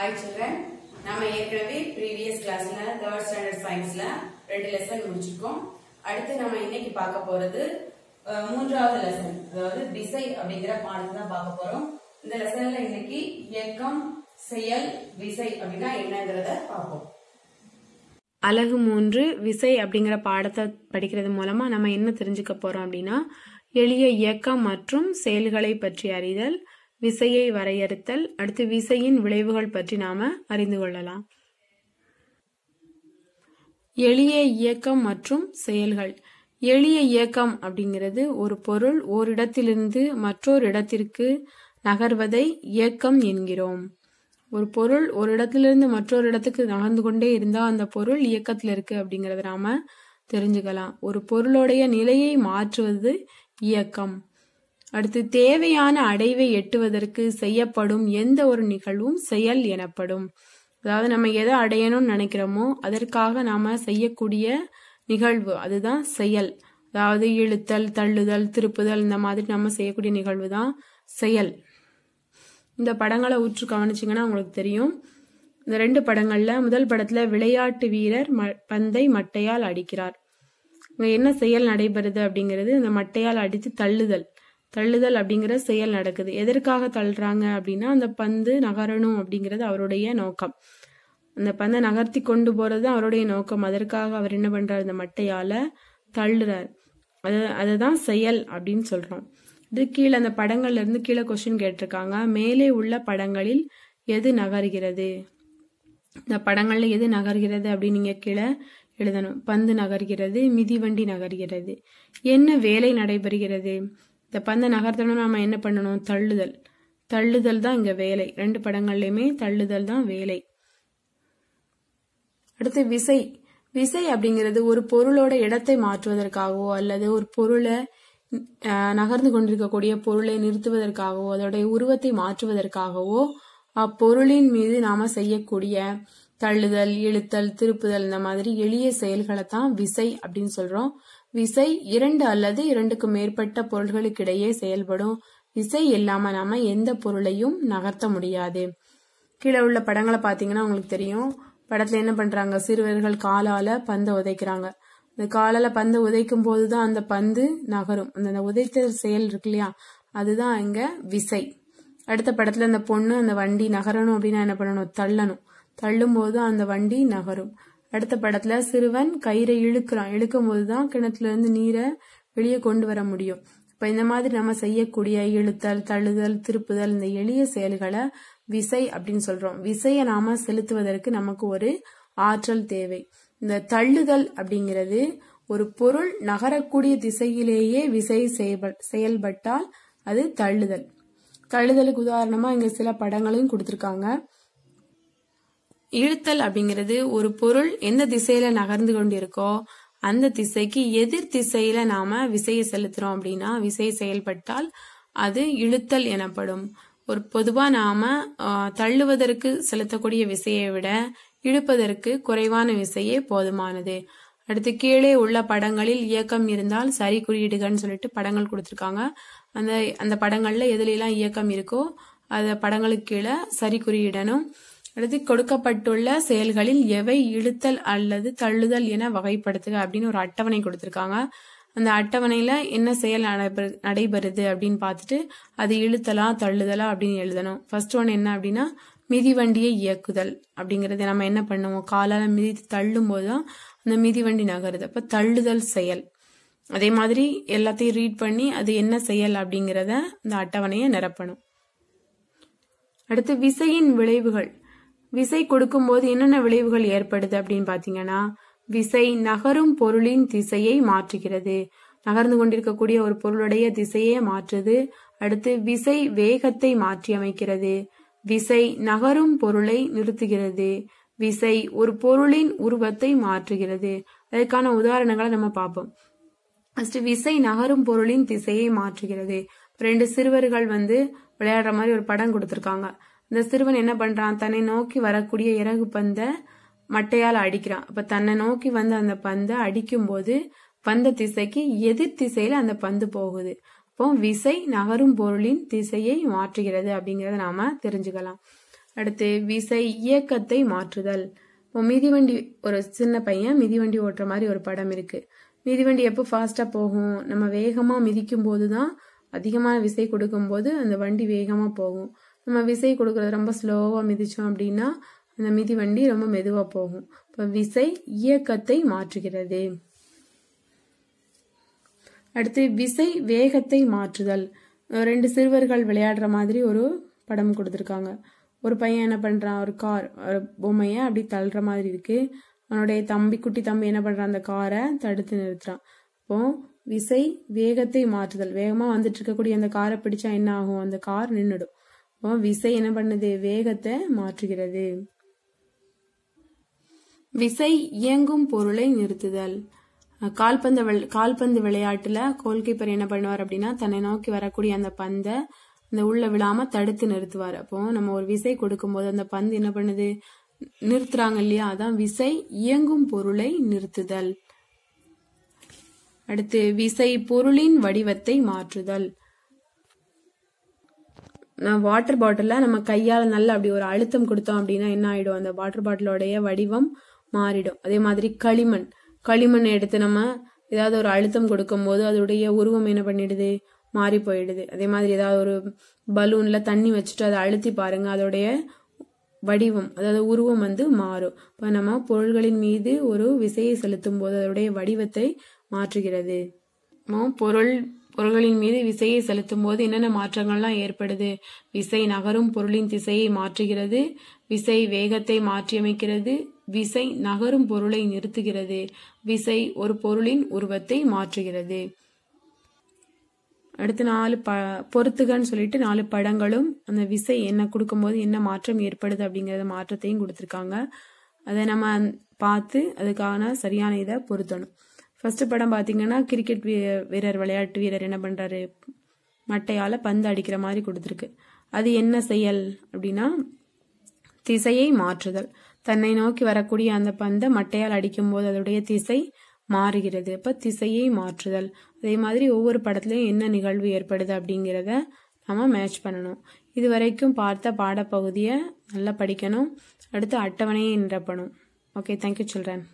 hi children நம்ம ஏற்கனவே previous கிளாஸ்ல தேர்ட் ஸ்டாண்டர்ட் சயின்ஸ்ல ரெண்டு லெசன் முடிச்சிருக்கோம் அடுத்து நம்ம இன்னைக்கு பார்க்க போறது மூன்றாவது லெசன் அதாவது விசை அப்படிங்கிற பாடத்தை தான் பார்க்க போறோம் இந்த லெசன்ல இன்னைக்கு இயக்கம் செயல் விசை அப்படின்னா என்னங்கிறத பார்ப்போம் அழகு மூன்று விசை அப்படிங்கிற பாடத்தை படிக்கிறது மூலமா நம்ம என்ன தெரிஞ்சுக்க போறோம் அப்படின்னா எளிய இயக்கம் மற்றும் செயல்களை பற்றி அறிதல் விசையை வரையறுத்தல் அடுத்து விசையின் விளைவுகள் பற்றி நாம அறிந்து கொள்ளலாம் எளிய இயக்கம் மற்றும் செயல்கள் எளிய இயக்கம் அப்படிங்கிறது ஒரு பொருள் ஓரிடத்திலிருந்து மற்றொரு இடத்திற்கு நகர்வதை இயக்கம் என்கிறோம் ஒரு பொருள் ஒரு இடத்திலிருந்து மற்றொரு இடத்துக்கு நகர்ந்து கொண்டே இருந்தால் அந்த பொருள் இயக்கத்தில் இருக்கு அப்படிங்கிறத நாம தெரிஞ்சுக்கலாம் ஒரு பொருளுடைய நிலையை மாற்றுவது இயக்கம் அடுத்து தேவையான அடைவை எட்டுவதற்கு செய்யப்படும் எந்த ஒரு நிகழ்வும் செயல் எனப்படும் அதாவது நம்ம எதை அடையணும்னு நினைக்கிறோமோ அதற்காக நாம செய்யக்கூடிய நிகழ்வு அதுதான் செயல் அதாவது இழுத்தல் தள்ளுதல் திருப்புதல் இந்த மாதிரி நம்ம செய்யக்கூடிய நிகழ்வு தான் செயல் இந்த படங்களை உற்று கவனிச்சிங்கன்னா உங்களுக்கு தெரியும் இந்த ரெண்டு படங்கள்ல முதல் படத்துல விளையாட்டு வீரர் பந்தை மட்டையால் அடிக்கிறார் இங்க என்ன செயல் நடைபெறுது அப்படிங்கிறது இந்த மட்டையால் அடித்து தள்ளுதல் தள்ளுதல் அப்படிங்கிற செயல் நடக்குது எதற்காக தள்ளுறாங்க அப்படின்னா அந்த பந்து நகரணும் அப்படிங்கிறது அவருடைய நோக்கம் அந்த பந்தை நகர்த்தி கொண்டு போறது அவருடைய நோக்கம் அதற்காக அவர் என்ன பண்றாரு அந்த மட்டையால தள்ளுறார் அது அதுதான் செயல் அப்படின்னு சொல்றோம் இது கீழே அந்த படங்கள்ல இருந்து கீழே கொஸ்டின் கேட்டிருக்காங்க மேலே உள்ள படங்களில் எது நகர்கிறது இந்த படங்கள்ல எது நகர்கிறது அப்படின்னு நீங்க கீழே எழுதணும் பந்து நகர்கிறது மிதிவண்டி நகர்கிறது என்ன வேலை நடைபெறுகிறது இந்த பந்தை நகர்த்தணும் நாம என்ன பண்ணணும் தள்ளுதல் தள்ளுதல் தான் இங்க வேலை ரெண்டு படங்கள்லையுமே தள்ளுதல் தான் வேலை அடுத்து விசை விசை அப்படிங்கிறது ஒரு பொருளோட இடத்தை மாற்றுவதற்காகவோ அல்லது ஒரு பொருளை நகர்ந்து கொண்டிருக்கக்கூடிய பொருளை நிறுத்துவதற்காகவோ அதோடைய உருவத்தை மாற்றுவதற்காகவோ அப்பொருளின் மீது நாம செய்யக்கூடிய தள்ளுதல் இழுத்தல் திருப்புதல் இந்த மாதிரி எளிய செயல்களை தான் விசை அப்படின்னு சொல்றோம் விசை இரண்டு அல்லது இரண்டுக்கு மேற்பட்ட பொருள்களுக்கிடையே செயல்படும் விசை இல்லாம நாம எந்த பொருளையும் நகர்த்த முடியாது கீழே உள்ள படங்களை பாத்தீங்கன்னா உங்களுக்கு தெரியும் படத்துல என்ன பண்றாங்க சிறுவர்கள் காலால பந்தை உதைக்கிறாங்க இந்த காலால பந்து உதைக்கும் போதுதான் அந்த பந்து நகரும் அந்த உதைத்த செயல் இருக்கு இல்லையா அதுதான் இங்க விசை அடுத்த படத்துல அந்த பொண்ணு அந்த வண்டி நகரணும் அப்படின்னா என்ன பண்ணணும் தள்ளணும் தள்ளும் போது அந்த வண்டி நகரும் அடுத்த படத்துல சிறுவன் கயிறை இழுக்கிறான் இழுக்கும் போதுதான் கிணத்துல இருந்து நீரை வெளியே கொண்டு வர முடியும் இப்ப இந்த மாதிரி நம்ம செய்யக்கூடிய இழுத்தல் தழுதல் திருப்புதல் இந்த எளிய செயல்களை விசை அப்படின்னு சொல்றோம் விசையை நாம செலுத்துவதற்கு நமக்கு ஒரு ஆற்றல் தேவை இந்த தள்ளுதல் அப்படிங்கிறது ஒரு பொருள் நகரக்கூடிய திசையிலேயே விசை செயல்பட்டால் அது தள்ளுதல் தள்ளுதலுக்கு உதாரணமா இங்க சில படங்களையும் கொடுத்திருக்காங்க இழுத்தல் அப்படிங்கிறது ஒரு பொருள் எந்த திசையில நகர்ந்து கொண்டிருக்கோ அந்த திசைக்கு எதிர் திசையில நாம விசையை செலுத்துறோம் அப்படின்னா விசை செயல்பட்டால் அது இழுத்தல் எனப்படும் ஒரு பொதுவா நாம தள்ளுவதற்கு செலுத்தக்கூடிய விசையை விட இழுப்பதற்கு குறைவான விசையே போதுமானது அடுத்து கீழே உள்ள படங்களில் இயக்கம் இருந்தால் சரி குறியீடுகள்னு சொல்லிட்டு படங்கள் கொடுத்துருக்காங்க அந்த அந்த படங்கள்ல எதுலாம் இயக்கம் இருக்கோ அந்த படங்களுக்கு கீழே சரி குறியிடணும் அடுத்து கொடுக்கப்பட்டுள்ள செயல்களில் எவை இழுத்தல் அல்லது தள்ளுதல் என வகைப்படுத்துக அப்படின்னு ஒரு அட்டவணை கொடுத்துருக்காங்க அந்த அட்டவணையில என்ன செயல் நடைபெறுது அப்படின்னு பார்த்துட்டு அது இழுத்தலா தள்ளுதலா அப்படின்னு எழுதணும் ஃபர்ஸ்ட் ஒன் என்ன அப்படின்னா மிதிவண்டியை இயக்குதல் அப்படிங்கறத நம்ம என்ன பண்ணுவோம் காலால மிதி தள்ளும் போதுதான் அந்த மிதிவண்டி நகருது அப்ப தள்ளுதல் செயல் அதே மாதிரி எல்லாத்தையும் ரீட் பண்ணி அது என்ன செயல் அப்படிங்கிறத இந்த அட்டவணையை நிரப்பணும் அடுத்து விசையின் விளைவுகள் விசை கொடுக்கும்போது என்னென்ன விளைவுகள் ஏற்படுது அப்படின்னு பாத்தீங்கன்னா விசை நகரும் பொருளின் திசையை மாற்றுகிறது நகர்ந்து கொண்டிருக்கக்கூடிய ஒரு பொருளுடைய திசையே மாற்றுது அடுத்து விசை வேகத்தை மாற்றி அமைக்கிறது விசை நகரும் பொருளை நிறுத்துகிறது விசை ஒரு பொருளின் உருவத்தை மாற்றுகிறது அதற்கான உதாரணங்களை நம்ம பார்ப்போம் விசை நகரும் பொருளின் திசையை மாற்றுகிறது ரெண்டு சிறுவர்கள் வந்து விளையாடுற மாதிரி ஒரு படம் கொடுத்திருக்காங்க இந்த சிறுவன் என்ன பண்றான் தன்னை நோக்கி வரக்கூடிய இறகு பந்தை மட்டையால் அடிக்கிறான் அப்ப தன்னை நோக்கி வந்து அந்த பந்தை அடிக்கும் போது வந்த திசைக்கு எதிர் திசையில அந்த பந்து போகுது அப்போ விசை நகரும் பொருளின் திசையை மாற்றுகிறது அப்படிங்கறத நாம தெரிஞ்சுக்கலாம் அடுத்து விசை இயக்கத்தை மாற்றுதல் இப்போ மிதிவண்டி ஒரு சின்ன பையன் மிதிவண்டி ஓட்டுற மாதிரி ஒரு படம் இருக்கு மிதிவண்டி எப்போ ஃபாஸ்டா போகும் நம்ம வேகமா மிதிக்கும் போது தான் அதிகமான விசை கொடுக்கும் போது அந்த வண்டி வேகமா போகும் நம்ம விசை கொடுக்குறது ரொம்ப ஸ்லோவாக மிதித்தோம் அப்படின்னா அந்த மிதி வண்டி ரொம்ப மெதுவாக போகும் இப்போ விசை இயக்கத்தை மாற்றுகிறது அடுத்து விசை வேகத்தை மாற்றுதல் ரெண்டு சிறுவர்கள் விளையாடுற மாதிரி ஒரு படம் கொடுத்துருக்காங்க ஒரு பையன் என்ன பண்ணுறான் ஒரு கார் ஒரு பொம்மையை அப்படி தள்ளுற மாதிரி இருக்குது அவனுடைய தம்பி குட்டி தம்பி என்ன பண்ணுறான் அந்த காரை தடுத்து நிறுத்துறான் அப்போ விசை வேகத்தை மாற்றுதல் வேகமாக வந்துட்டு இருக்கக்கூடிய அந்த காரை பிடிச்சா என்ன ஆகும் அந்த கார் நின்றுடும் விசை என்ன பண்ணுது வேகத்தை மாற்றுகிறது விசை இயங்கும் பொருளை நிறுத்துதல் கால்பந்து கால்பந்து விளையாட்டுல கோல்கீப்பர் என்ன பண்ணுவார் அப்படின்னா தன்னை நோக்கி வரக்கூடிய அந்த பந்தை இந்த உள்ள விழாம தடுத்து நிறுத்துவார் அப்போ நம்ம ஒரு விசை கொடுக்கும் போது அந்த பந்து என்ன பண்ணுது நிறுத்துறாங்க இல்லையா அதான் விசை இயங்கும் பொருளை நிறுத்துதல் அடுத்து விசை பொருளின் வடிவத்தை மாற்றுதல் வாட்டர் பாட்டில நம்ம கையால் நல்லா அப்படி ஒரு அழுத்தம் கொடுத்தோம் அப்படின்னா என்ன ஆயிடும் அந்த வாட்டர் பாட்டிலோடைய வடிவம் மாறிடும் அதே மாதிரி களிமண் களிமண் எடுத்து நம்ம ஏதாவது ஒரு அழுத்தம் கொடுக்கும் போது அதோடைய உருவம் என்ன பண்ணிடுது மாறி போயிடுது அதே மாதிரி ஏதாவது ஒரு பலூன்ல தண்ணி வச்சுட்டு அதை அழுத்தி பாருங்க அதோடைய வடிவம் அதாவது உருவம் வந்து மாறும் இப்போ நம்ம பொருள்களின் மீது ஒரு விசையை செலுத்தும் போது அதோடைய வடிவத்தை மாற்றுகிறது பொருள் பொருள்களின் மீது விசையை செலுத்தும் போது என்னென்ன மாற்றங்கள்லாம் ஏற்படுது விசை நகரும் பொருளின் திசையை மாற்றுகிறது விசை வேகத்தை மாற்றியமைக்கிறது விசை நகரும் பொருளை நிறுத்துகிறது விசை ஒரு பொருளின் உருவத்தை மாற்றுகிறது அடுத்து நாலு ப பொறுத்துகன்னு சொல்லிட்டு நாலு படங்களும் அந்த விசை என்ன கொடுக்கும்போது என்ன மாற்றம் ஏற்படுது அப்படிங்கிறத மாற்றத்தையும் கொடுத்துருக்காங்க அதை நம்ம பார்த்து அதுக்கான சரியான இதை பொருத்தணும் ஃபர்ஸ்ட் படம் பார்த்தீங்கன்னா கிரிக்கெட் வீரர் விளையாட்டு வீரர் என்ன பண்ணுறாரு மட்டையால் பந்து அடிக்கிற மாதிரி கொடுத்துருக்கு அது என்ன செயல் அப்படின்னா திசையை மாற்றுதல் தன்னை நோக்கி வரக்கூடிய அந்த பந்தை மட்டையால் அடிக்கும் போது அதோடைய திசை மாறுகிறது அப்போ திசையை மாற்றுதல் அதே மாதிரி ஒவ்வொரு படத்துலையும் என்ன நிகழ்வு ஏற்படுது அப்படிங்கிறத நம்ம மேட்ச் பண்ணணும் இது வரைக்கும் பார்த்த பாடப்பகுதியை நல்லா படிக்கணும் அடுத்து அட்டவணையை நிரப்பணும் ஓகே தேங்க்யூ சில்ட்ரன்